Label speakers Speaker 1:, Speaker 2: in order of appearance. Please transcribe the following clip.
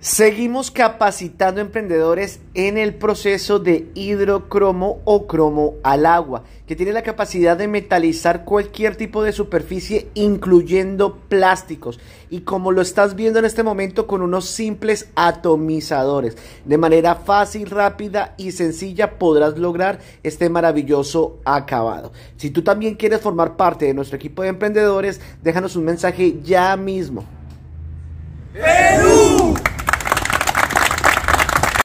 Speaker 1: Seguimos capacitando emprendedores en el proceso de hidrocromo o cromo al agua, que tiene la capacidad de metalizar cualquier tipo de superficie, incluyendo plásticos, y como lo estás viendo en este momento con unos simples atomizadores. De manera fácil, rápida y sencilla podrás lograr este maravilloso acabado. Si tú también quieres formar parte de nuestro equipo de emprendedores, déjanos un mensaje ya mismo.